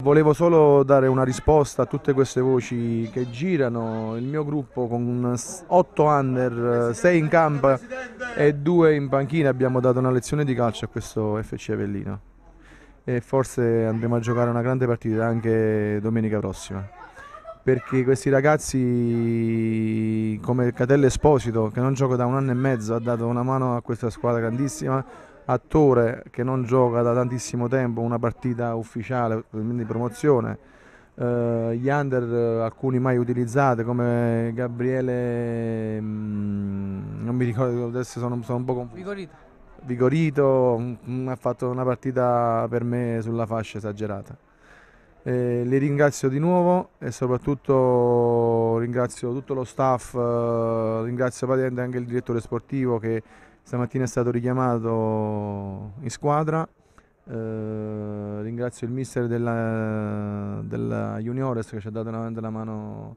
Volevo solo dare una risposta a tutte queste voci che girano. Il mio gruppo con 8 under, 6 in campo e 2 in panchina abbiamo dato una lezione di calcio a questo FC Avellino e forse andremo a giocare una grande partita anche domenica prossima perché questi ragazzi come il Catello Esposito che non gioco da un anno e mezzo ha dato una mano a questa squadra grandissima attore che non gioca da tantissimo tempo una partita ufficiale, di promozione, eh, gli under eh, alcuni mai utilizzati come Gabriele, mh, mm, non mi ricordo, adesso sono, sono un po' confuso. Vigorito. Vigorito mh, mm, ha fatto una partita per me sulla fascia esagerata. Eh, li ringrazio di nuovo e soprattutto ringrazio tutto lo staff, eh, ringrazio praticamente anche il direttore sportivo che stamattina è stato richiamato in squadra. Eh, ringrazio il mister della, della, Juniores che ci ha dato una, la mano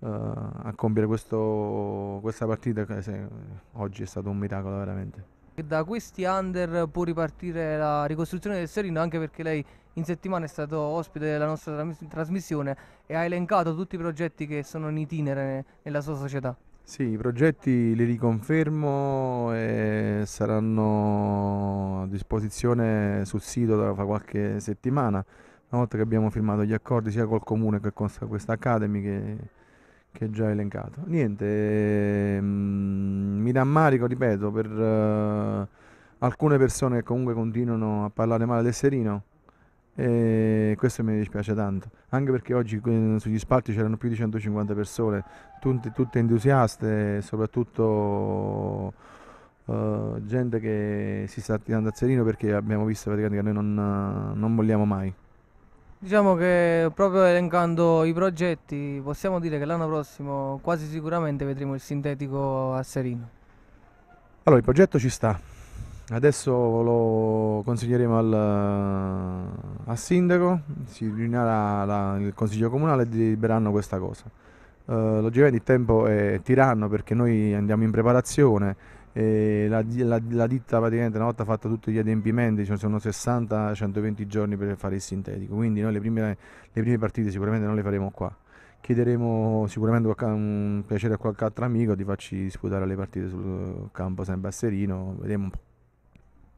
eh, a compiere questo, questa partita. oggi è stato un miracolo veramente. Da questi under può ripartire la ricostruzione del Serino anche perché lei in settimana è stato ospite della nostra trasmissione e ha elencato tutti i progetti che sono in itinere nella sua società. Sì, i progetti li riconfermo e saranno a disposizione sul sito da qualche settimana, una volta che abbiamo firmato gli accordi sia col comune che con questa Academy che, che già elencato. Niente, ehm, mi rammarico, ripeto, per eh, alcune persone che comunque continuano a parlare male del Serino e questo mi dispiace tanto anche perché oggi eh, sugli spalti c'erano più di 150 persone tutte, tutte entusiaste soprattutto uh, gente che si sta tirando a serino perché abbiamo visto praticamente che noi non, non molliamo mai diciamo che proprio elencando i progetti possiamo dire che l'anno prossimo quasi sicuramente vedremo il sintetico a serino allora il progetto ci sta adesso lo consiglieremo al, eh, al sindaco, si riunirà la, il consiglio comunale e deliberanno questa cosa. Uh, eh, logicamente il tempo è tiranno perché noi andiamo in preparazione e la, la, la ditta praticamente una volta fatta tutti gli adempimenti ci sono 60-120 giorni per fare il sintetico quindi noi le prime, le prime partite sicuramente non le faremo qua chiederemo sicuramente un piacere a qualche altro amico di farci disputare le partite sul campo sempre a Serino, vediamo un po'.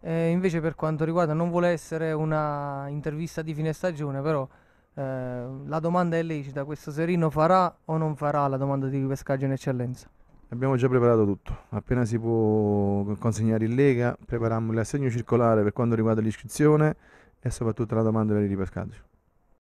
Eh, invece per quanto riguarda, non vuole essere una intervista di fine stagione, però eh, la domanda è lecita, questo Serino farà o non farà la domanda di pescaggio in eccellenza? Abbiamo già preparato tutto, appena si può consegnare in Lega preparammo l'assegno circolare per quanto riguarda l'iscrizione e soprattutto la domanda per il ripescaggio.